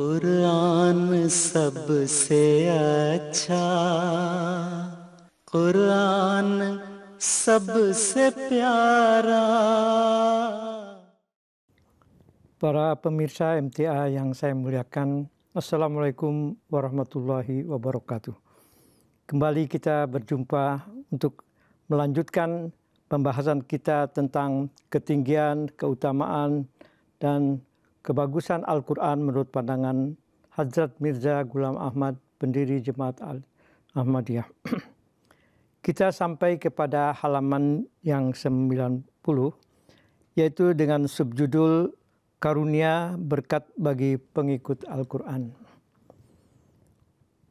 Para pemirsa MTA yang saya muliakan, Assalamualaikum warahmatullahi wabarakatuh. Kembali kita berjumpa untuk melanjutkan pembahasan kita tentang ketinggian, keutamaan, dan Kebagusan Al-Quran menurut pandangan Hazrat Mirza Gulam Ahmad, pendiri Jemaat Al Ahmadiyah. Kita sampai kepada halaman yang 90, yaitu dengan subjudul Karunia Berkat bagi Pengikut Al-Quran.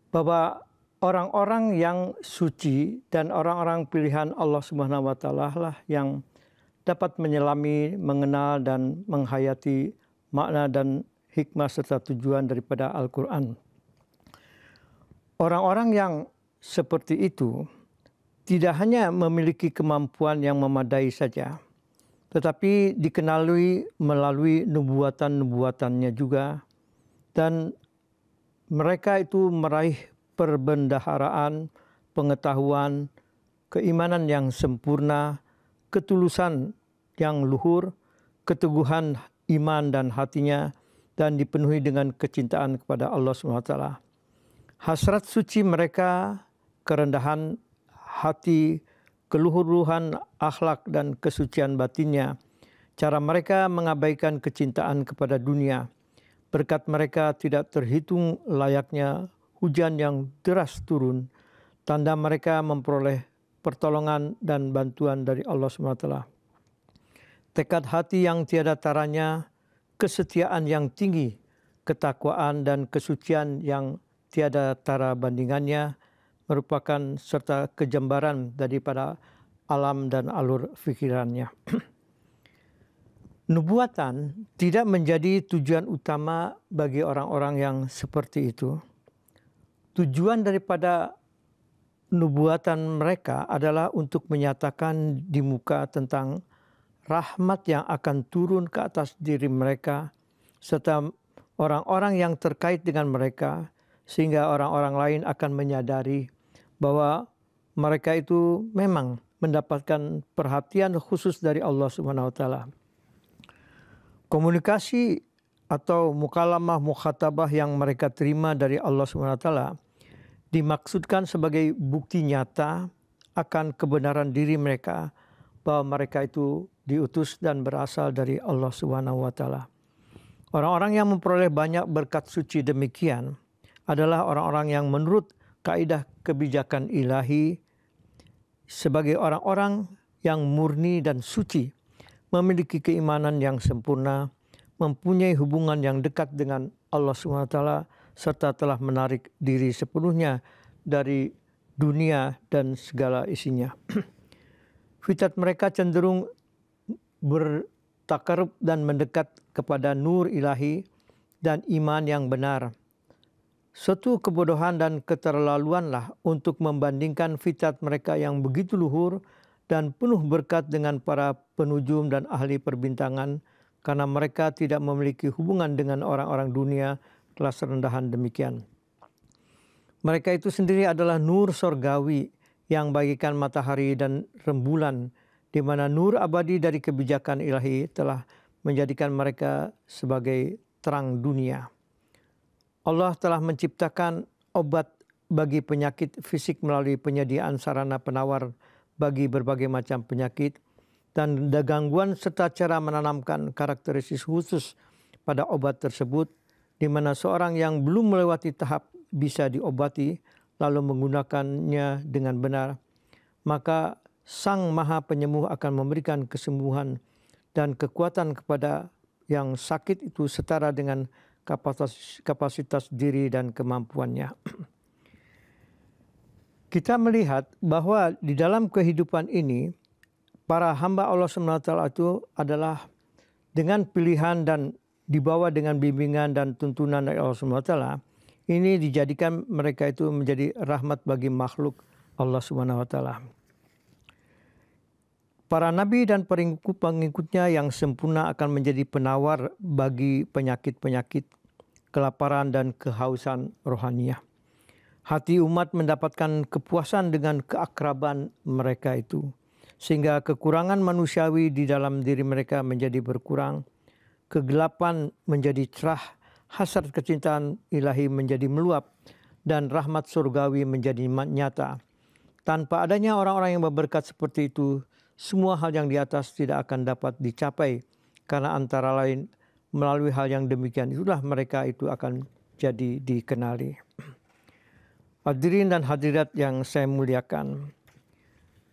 Bahwa orang-orang yang suci dan orang-orang pilihan Allah Subhanahu wa taala lah yang dapat menyelami, mengenal dan menghayati makna dan hikmah serta tujuan daripada Al-Quran. Orang-orang yang seperti itu tidak hanya memiliki kemampuan yang memadai saja, tetapi dikenali melalui nubuatan-nubuatannya juga, dan mereka itu meraih perbendaharaan, pengetahuan, keimanan yang sempurna, ketulusan yang luhur, keteguhan iman dan hatinya dan dipenuhi dengan kecintaan kepada Allah SWT. Hasrat suci mereka, kerendahan hati, keluhuruhan akhlak dan kesucian batinnya. Cara mereka mengabaikan kecintaan kepada dunia. Berkat mereka tidak terhitung layaknya hujan yang deras turun. Tanda mereka memperoleh pertolongan dan bantuan dari Allah SWT tekad hati yang tiada taranya, kesetiaan yang tinggi, ketakwaan dan kesucian yang tiada tara bandingannya merupakan serta kejembaran daripada alam dan alur fikirannya. Nubuatan tidak menjadi tujuan utama bagi orang-orang yang seperti itu. Tujuan daripada nubuatan mereka adalah untuk menyatakan di muka tentang rahmat yang akan turun ke atas diri mereka serta orang-orang yang terkait dengan mereka sehingga orang-orang lain akan menyadari bahwa mereka itu memang mendapatkan perhatian khusus dari Allah Subhanahu wa taala. Komunikasi atau mukalamah mukhatabah yang mereka terima dari Allah Subhanahu wa taala dimaksudkan sebagai bukti nyata akan kebenaran diri mereka bahwa mereka itu diutus dan berasal dari Allah Subhanahu wa taala. Orang-orang yang memperoleh banyak berkat suci demikian adalah orang-orang yang menurut kaidah kebijakan ilahi sebagai orang-orang yang murni dan suci, memiliki keimanan yang sempurna, mempunyai hubungan yang dekat dengan Allah SWT serta telah menarik diri sepenuhnya dari dunia dan segala isinya. Fitat mereka cenderung bertakarub dan mendekat kepada nur ilahi dan iman yang benar. Suatu kebodohan dan keterlaluanlah untuk membandingkan fitat mereka yang begitu luhur dan penuh berkat dengan para penujum dan ahli perbintangan karena mereka tidak memiliki hubungan dengan orang-orang dunia kelas rendahan demikian. Mereka itu sendiri adalah nur sorgawi yang bagikan matahari dan rembulan, di mana nur abadi dari kebijakan ilahi telah menjadikan mereka sebagai terang dunia. Allah telah menciptakan obat bagi penyakit fisik melalui penyediaan sarana penawar bagi berbagai macam penyakit dan gangguan serta cara menanamkan karakteristik khusus pada obat tersebut di mana seorang yang belum melewati tahap bisa diobati lalu menggunakannya dengan benar, maka Sang Maha Penyembuh akan memberikan kesembuhan dan kekuatan kepada yang sakit itu setara dengan kapasitas, kapasitas diri dan kemampuannya. Kita melihat bahwa di dalam kehidupan ini, para hamba Allah SWT itu adalah dengan pilihan dan dibawa dengan bimbingan dan tuntunan dari Allah SWT, ini dijadikan mereka itu menjadi rahmat bagi makhluk Allah Subhanahu wa taala. Para nabi dan pengikut pengikutnya yang sempurna akan menjadi penawar bagi penyakit-penyakit, kelaparan dan kehausan rohaniah. Hati umat mendapatkan kepuasan dengan keakraban mereka itu, sehingga kekurangan manusiawi di dalam diri mereka menjadi berkurang, kegelapan menjadi cerah, hasrat kecintaan ilahi menjadi meluap dan rahmat surgawi menjadi nyata. Tanpa adanya orang-orang yang berberkat seperti itu, semua hal yang di atas tidak akan dapat dicapai karena antara lain melalui hal yang demikian itulah mereka itu akan jadi dikenali. Hadirin dan hadirat yang saya muliakan,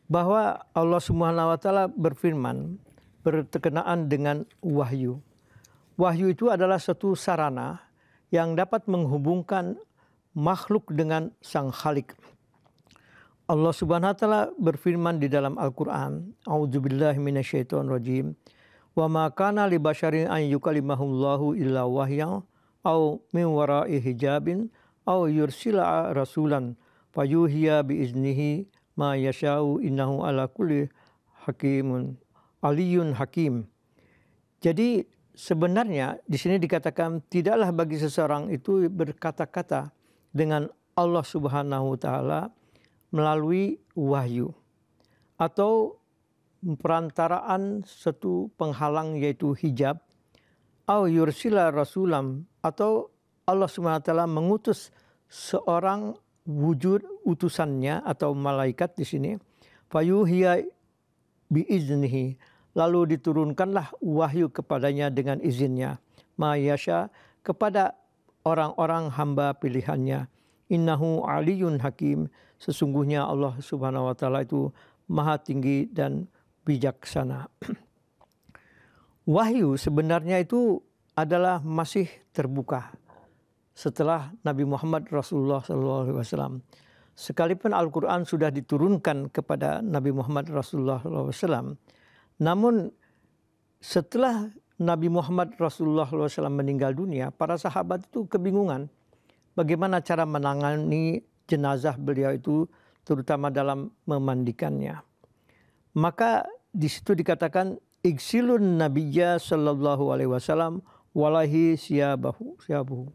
bahwa Allah Subhanahu wa taala berfirman berkenaan dengan wahyu wahyu itu adalah suatu sarana yang dapat menghubungkan makhluk dengan Sang Khalik. Allah Subhanahu wa taala berfirman di dalam Al-Qur'an, "A'udzubillahi minasyaitonirrajim. Wa ma kana li basharin an yukallimahullahu illa wahyan au min wara'i hijabin au yursila rasulan fayuhiya bi iznihi ma yasha'u innahu ala kulli hakimun aliyun hakim." Jadi sebenarnya di sini dikatakan tidaklah bagi seseorang itu berkata-kata dengan Allah Subhanahu wa taala melalui wahyu atau perantaraan satu penghalang yaitu hijab au yursila rasulam atau Allah Subhanahu wa taala mengutus seorang wujud utusannya atau malaikat di sini fayuhiya biiznihi Lalu diturunkanlah wahyu kepadanya dengan izinnya. Mayasya kepada orang-orang hamba pilihannya. Innahu aliyun hakim. Sesungguhnya Allah subhanahu wa ta'ala itu maha tinggi dan bijaksana. Wahyu sebenarnya itu adalah masih terbuka setelah Nabi Muhammad Rasulullah SAW. Sekalipun Al-Quran sudah diturunkan kepada Nabi Muhammad Rasulullah SAW, namun setelah Nabi Muhammad Rasulullah SAW meninggal dunia, para sahabat itu kebingungan bagaimana cara menangani jenazah beliau itu terutama dalam memandikannya. Maka di situ dikatakan iksilun nabiyya sallallahu alaihi wasallam walahi siabahu siabuhu.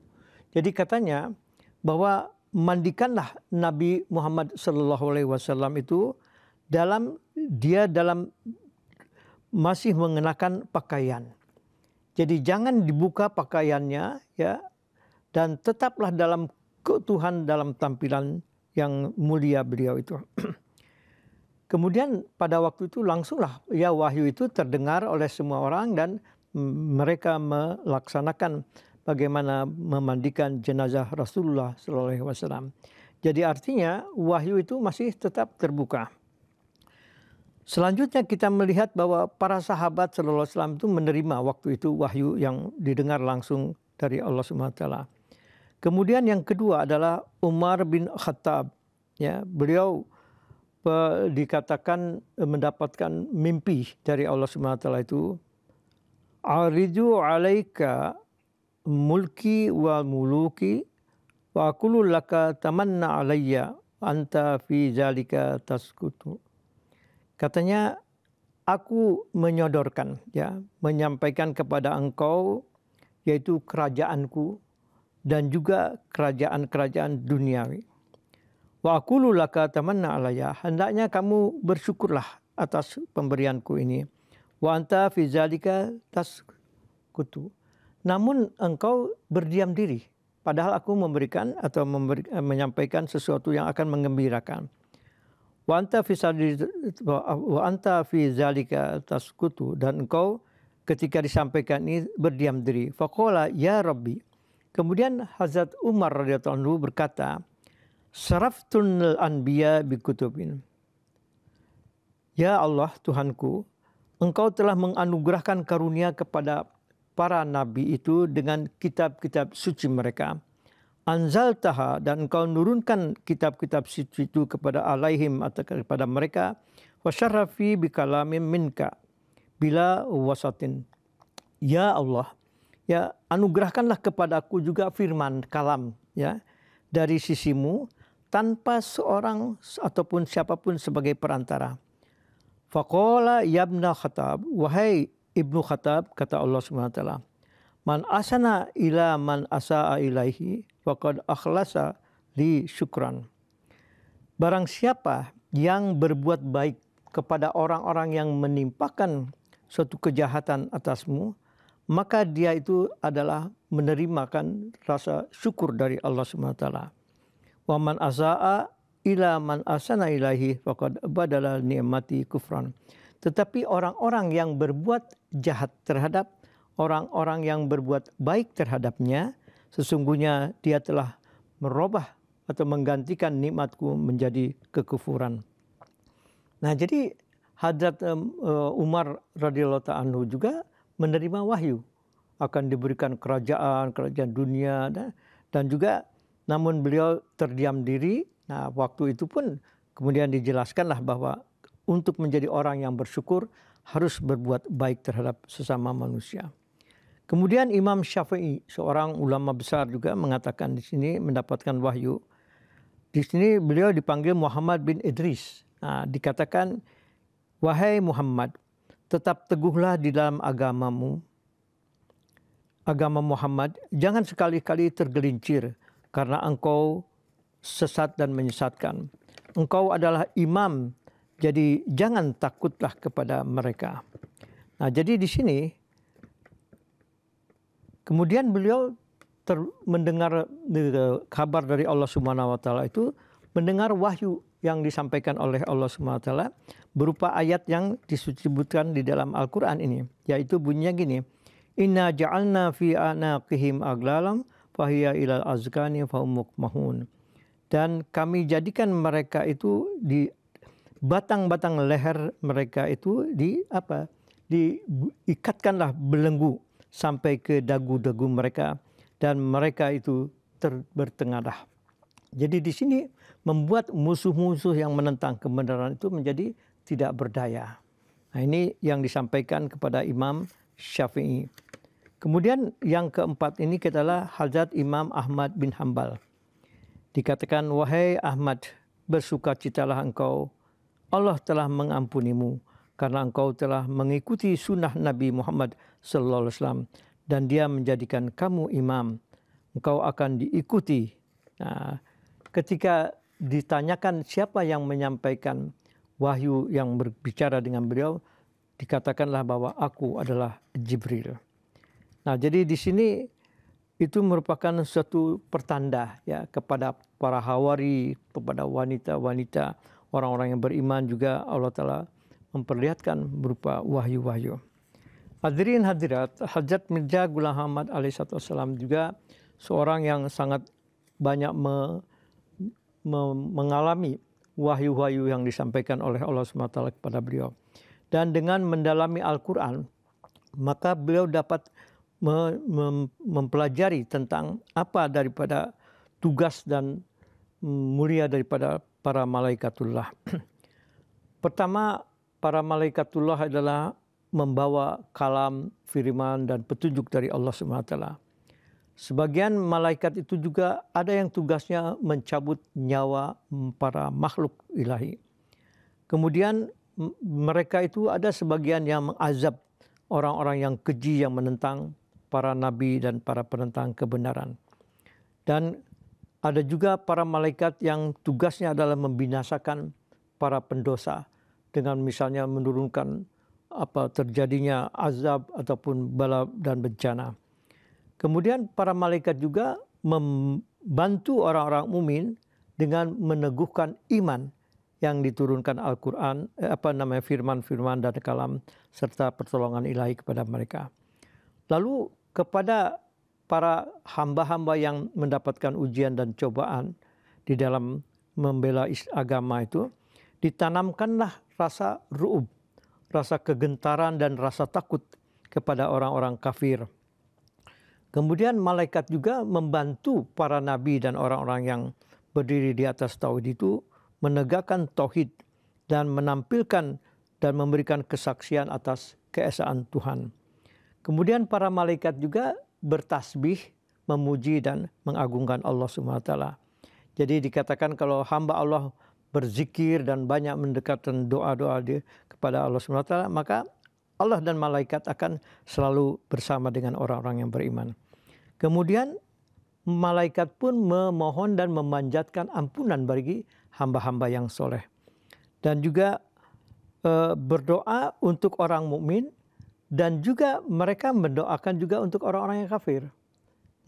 Jadi katanya bahwa mandikanlah Nabi Muhammad sallallahu alaihi wasallam itu dalam dia dalam masih mengenakan pakaian. Jadi jangan dibuka pakaiannya ya dan tetaplah dalam keutuhan dalam tampilan yang mulia beliau itu. Kemudian pada waktu itu langsunglah ya wahyu itu terdengar oleh semua orang dan mereka melaksanakan bagaimana memandikan jenazah Rasulullah Sallallahu Alaihi Wasallam. Jadi artinya wahyu itu masih tetap terbuka. Selanjutnya kita melihat bahwa para sahabat Shallallahu Alaihi Wasallam itu menerima waktu itu wahyu yang didengar langsung dari Allah Subhanahu Wa Taala. Kemudian yang kedua adalah Umar bin Khattab. Ya, beliau eh, dikatakan eh, mendapatkan mimpi dari Allah Subhanahu wa taala itu Aridu alaika mulki wa muluki wa laka tamanna alayya anta fi zalika taskutu Katanya, aku menyodorkan, ya, menyampaikan kepada engkau, yaitu kerajaanku dan juga kerajaan-kerajaan duniawi. Wa aqulu laka tamanna alaya. Hendaknya kamu bersyukurlah atas pemberianku ini. Wa anta fi zalika taskutu. Namun engkau berdiam diri. Padahal aku memberikan atau memberi, eh, menyampaikan sesuatu yang akan mengembirakan wa anta fi wa fi zalika taskutu dan engkau ketika disampaikan ini berdiam diri faqala ya rabbi kemudian Hazrat Umar radhiyallahu anhu berkata saraftun anbiya bi kutubin ya Allah Tuhanku engkau telah menganugerahkan karunia kepada para nabi itu dengan kitab-kitab suci mereka anzaltaha dan engkau nurunkan kitab-kitab itu kepada alaihim atau kepada mereka wasyarafi bikalamin minka bila wasatin ya Allah ya anugerahkanlah kepadaku juga firman kalam ya dari sisimu tanpa seorang ataupun siapapun sebagai perantara faqala yabna khatab wahai ibnu khatab kata Allah Subhanahu wa taala man asana ila man asaa ilaihi Wakad akhlasa li syukran. Barang siapa yang berbuat baik kepada orang-orang yang menimpakan suatu kejahatan atasmu, maka dia itu adalah menerimakan rasa syukur dari Allah Subhanahu wa taala. Wa man asaa ila man asana ilahi faqad badala ni'mati kufran. Tetapi orang-orang yang berbuat jahat terhadap orang-orang yang berbuat baik terhadapnya, sesungguhnya dia telah merubah atau menggantikan nikmatku menjadi kekufuran. Nah, jadi Hadrat eh, Umar radhiyallahu anhu juga menerima wahyu akan diberikan kerajaan, kerajaan dunia dan, dan juga namun beliau terdiam diri. Nah, waktu itu pun kemudian dijelaskanlah bahwa untuk menjadi orang yang bersyukur harus berbuat baik terhadap sesama manusia. Kemudian Imam Syafi'i, seorang ulama besar juga mengatakan di sini mendapatkan wahyu. Di sini beliau dipanggil Muhammad bin Idris. Nah, dikatakan, wahai Muhammad, tetap teguhlah di dalam agamamu, agama Muhammad. Jangan sekali-kali tergelincir karena engkau sesat dan menyesatkan. Engkau adalah imam, jadi jangan takutlah kepada mereka. Nah, jadi di sini Kemudian beliau ter, mendengar eh, kabar dari Allah Subhanahu wa taala itu mendengar wahyu yang disampaikan oleh Allah Subhanahu wa taala berupa ayat yang disebutkan di dalam Al-Qur'an ini yaitu bunyinya gini Inna ja'alna fi anaqihim aglalam fahiya ilal azkani faumuk mahun dan kami jadikan mereka itu di batang-batang leher mereka itu di apa diikatkanlah belenggu sampai ke dagu-dagu mereka dan mereka itu ter bertengadah. Jadi di sini membuat musuh-musuh yang menentang kebenaran itu menjadi tidak berdaya. Nah, ini yang disampaikan kepada Imam Syafi'i. Kemudian yang keempat ini adalah Hazrat Imam Ahmad bin Hambal. Dikatakan, wahai Ahmad, bersuka bersukacitalah engkau. Allah telah mengampunimu karena engkau telah mengikuti sunnah Nabi Muhammad sallallahu alaihi wasallam dan dia menjadikan kamu imam engkau akan diikuti nah, ketika ditanyakan siapa yang menyampaikan wahyu yang berbicara dengan beliau dikatakanlah bahwa aku adalah Jibril nah jadi di sini itu merupakan suatu pertanda ya kepada para hawari kepada wanita-wanita orang-orang yang beriman juga Allah taala memperlihatkan berupa wahyu-wahyu. Hadirin hadirat, Hajat Mirza Ghulam Ahmad alaihissalam juga seorang yang sangat banyak me, me, mengalami wahyu-wahyu yang disampaikan oleh Allah SWT kepada beliau. Dan dengan mendalami Al-Quran, maka beliau dapat me, mem, mempelajari tentang apa daripada tugas dan mulia daripada para malaikatullah. Pertama, para malaikatullah adalah membawa kalam, firman, dan petunjuk dari Allah SWT. Sebagian malaikat itu juga ada yang tugasnya mencabut nyawa para makhluk ilahi. Kemudian mereka itu ada sebagian yang mengazab orang-orang yang keji yang menentang para nabi dan para penentang kebenaran. Dan ada juga para malaikat yang tugasnya adalah membinasakan para pendosa dengan misalnya menurunkan apa terjadinya azab ataupun bala dan bencana. Kemudian para malaikat juga membantu orang-orang mumin dengan meneguhkan iman yang diturunkan Al-Quran, eh, apa namanya firman-firman dan kalam, serta pertolongan ilahi kepada mereka. Lalu kepada para hamba-hamba yang mendapatkan ujian dan cobaan di dalam membela agama itu, ditanamkanlah rasa ru'ub, rasa kegentaran dan rasa takut kepada orang-orang kafir. Kemudian malaikat juga membantu para nabi dan orang-orang yang berdiri di atas tauhid itu menegakkan tauhid dan menampilkan dan memberikan kesaksian atas keesaan Tuhan. Kemudian para malaikat juga bertasbih, memuji dan mengagungkan Allah Subhanahu wa taala. Jadi dikatakan kalau hamba Allah berzikir dan banyak mendekatkan doa-doa dia kepada Allah SWT, maka Allah dan malaikat akan selalu bersama dengan orang-orang yang beriman. Kemudian malaikat pun memohon dan memanjatkan ampunan bagi hamba-hamba yang soleh. Dan juga e, berdoa untuk orang mukmin dan juga mereka mendoakan juga untuk orang-orang yang kafir.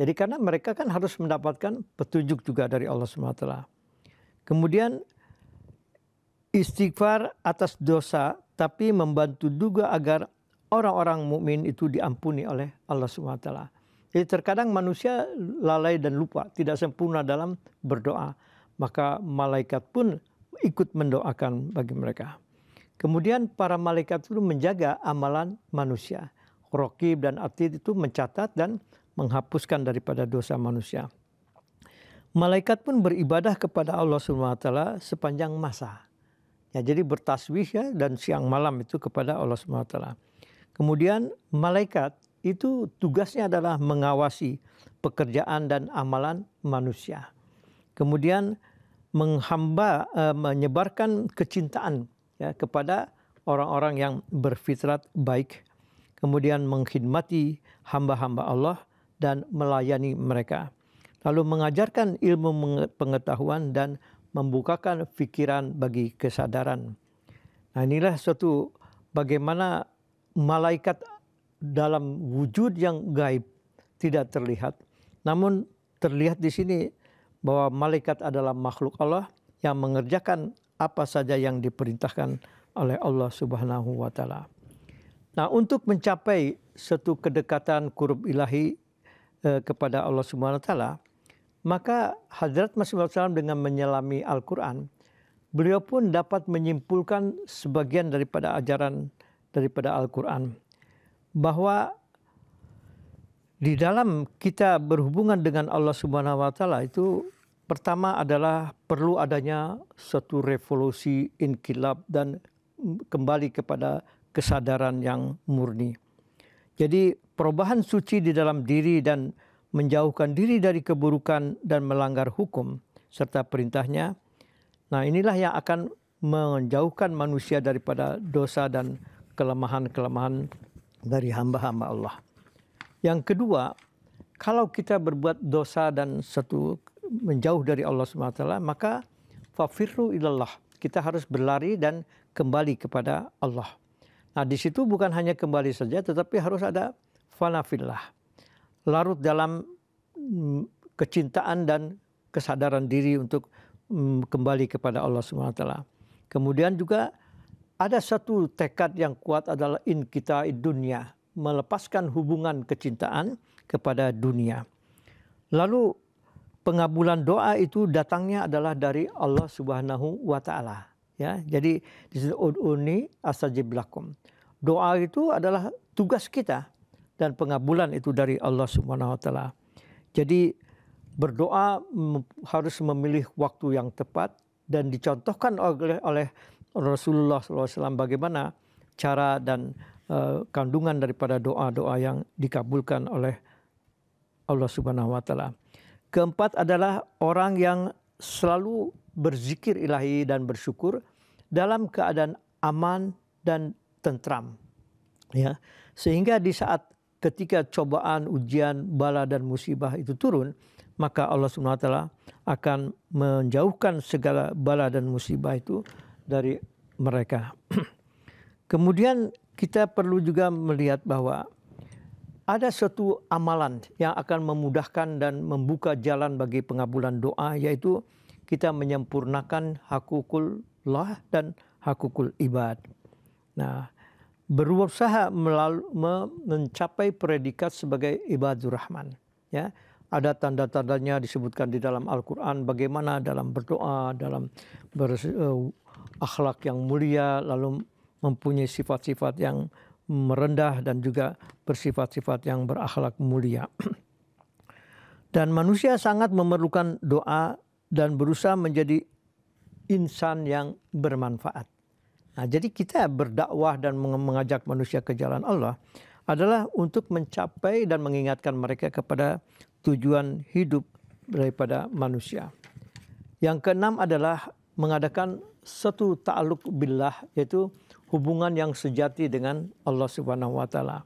Jadi karena mereka kan harus mendapatkan petunjuk juga dari Allah SWT. Kemudian istighfar atas dosa tapi membantu juga agar orang-orang mukmin itu diampuni oleh Allah SWT. Jadi terkadang manusia lalai dan lupa, tidak sempurna dalam berdoa. Maka malaikat pun ikut mendoakan bagi mereka. Kemudian para malaikat itu menjaga amalan manusia. Rokib dan Atid itu mencatat dan menghapuskan daripada dosa manusia. Malaikat pun beribadah kepada Allah SWT sepanjang masa. Ya, jadi bertaswih ya dan siang malam itu kepada Allah SWT. Kemudian malaikat itu tugasnya adalah mengawasi pekerjaan dan amalan manusia. Kemudian menghamba e, menyebarkan kecintaan ya, kepada orang-orang yang berfitrat baik. Kemudian mengkhidmati hamba-hamba Allah dan melayani mereka. Lalu mengajarkan ilmu pengetahuan dan membukakan pikiran bagi kesadaran. Nah inilah suatu bagaimana malaikat dalam wujud yang gaib tidak terlihat. Namun terlihat di sini bahwa malaikat adalah makhluk Allah yang mengerjakan apa saja yang diperintahkan oleh Allah Subhanahu wa taala. Nah, untuk mencapai suatu kedekatan kurub ilahi eh, kepada Allah Subhanahu wa taala, maka Hadrat Masih SAW dengan menyelami Al-Quran, beliau pun dapat menyimpulkan sebagian daripada ajaran daripada Al-Quran. Bahwa di dalam kita berhubungan dengan Allah Subhanahu wa taala itu pertama adalah perlu adanya suatu revolusi inkilab dan kembali kepada kesadaran yang murni. Jadi perubahan suci di dalam diri dan menjauhkan diri dari keburukan dan melanggar hukum serta perintahnya. Nah inilah yang akan menjauhkan manusia daripada dosa dan kelemahan-kelemahan dari hamba-hamba Allah. Yang kedua, kalau kita berbuat dosa dan satu menjauh dari Allah SWT, maka fafirru ilallah. Kita harus berlari dan kembali kepada Allah. Nah di situ bukan hanya kembali saja, tetapi harus ada fanafillah larut dalam mm, kecintaan dan kesadaran diri untuk mm, kembali kepada Allah Subhanahu wa taala. Kemudian juga ada satu tekad yang kuat adalah in kita in dunia, melepaskan hubungan kecintaan kepada dunia. Lalu pengabulan doa itu datangnya adalah dari Allah Subhanahu wa taala. Ya, jadi di sini ud'uni astajib lakum. Doa itu adalah tugas kita dan pengabulan itu dari Allah Subhanahu wa taala. Jadi berdoa harus memilih waktu yang tepat dan dicontohkan oleh oleh Rasulullah SAW bagaimana cara dan uh, kandungan daripada doa-doa yang dikabulkan oleh Allah Subhanahu wa taala. Keempat adalah orang yang selalu berzikir ilahi dan bersyukur dalam keadaan aman dan tentram. Ya. Sehingga di saat ketika cobaan, ujian, bala dan musibah itu turun, maka Allah Subhanahu wa taala akan menjauhkan segala bala dan musibah itu dari mereka. Kemudian kita perlu juga melihat bahwa ada suatu amalan yang akan memudahkan dan membuka jalan bagi pengabulan doa yaitu kita menyempurnakan hakukul lah dan hakukul ibad. Nah, berusaha melalui, mencapai predikat sebagai ibadur rahman ya ada tanda-tandanya disebutkan di dalam Al-Qur'an bagaimana dalam berdoa dalam ber, uh, e, akhlak yang mulia lalu mempunyai sifat-sifat yang merendah dan juga bersifat-sifat yang berakhlak mulia dan manusia sangat memerlukan doa dan berusaha menjadi insan yang bermanfaat Nah, jadi kita berdakwah dan mengajak manusia ke jalan Allah adalah untuk mencapai dan mengingatkan mereka kepada tujuan hidup daripada manusia. Yang keenam adalah mengadakan satu ta'aluk billah yaitu hubungan yang sejati dengan Allah Subhanahu wa taala.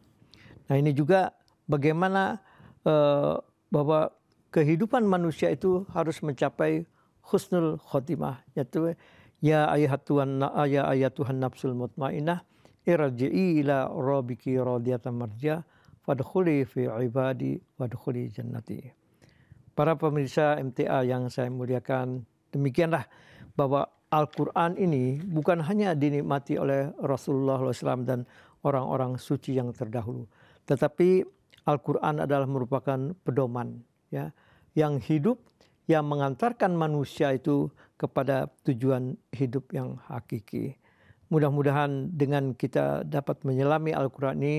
Nah, ini juga bagaimana uh, bahwa kehidupan manusia itu harus mencapai husnul khotimah yaitu Ya ayat ayat ya Tuhan nafsul mutmainah irji'i ila rabbiki radiyatan marja fadkhuli fi ibadi wadkhuli jannati. Para pemirsa MTA yang saya muliakan, demikianlah bahwa Al-Quran ini bukan hanya dinikmati oleh Rasulullah SAW dan orang-orang suci yang terdahulu. Tetapi Al-Quran adalah merupakan pedoman ya, yang hidup yang mengantarkan manusia itu kepada tujuan hidup yang hakiki. Mudah-mudahan dengan kita dapat menyelami Al-Quran ini,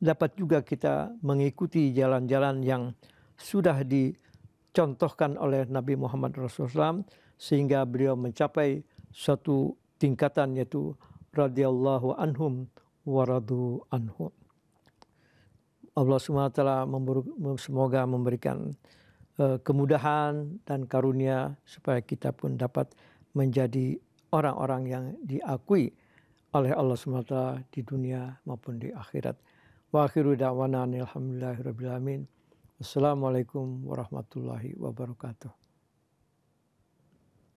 dapat juga kita mengikuti jalan-jalan yang sudah dicontohkan oleh Nabi Muhammad SAW sehingga beliau mencapai suatu tingkatan yaitu radhiyallahu anhum waradu anhum. Allah SWT semoga memberikan Eh, kemudahan dan karunia supaya kita pun dapat menjadi orang-orang yang diakui oleh Allah SWT di dunia maupun di akhirat. Wa akhiru da'wana alhamdulillahirabbil alamin. Wassalamualaikum warahmatullahi wabarakatuh.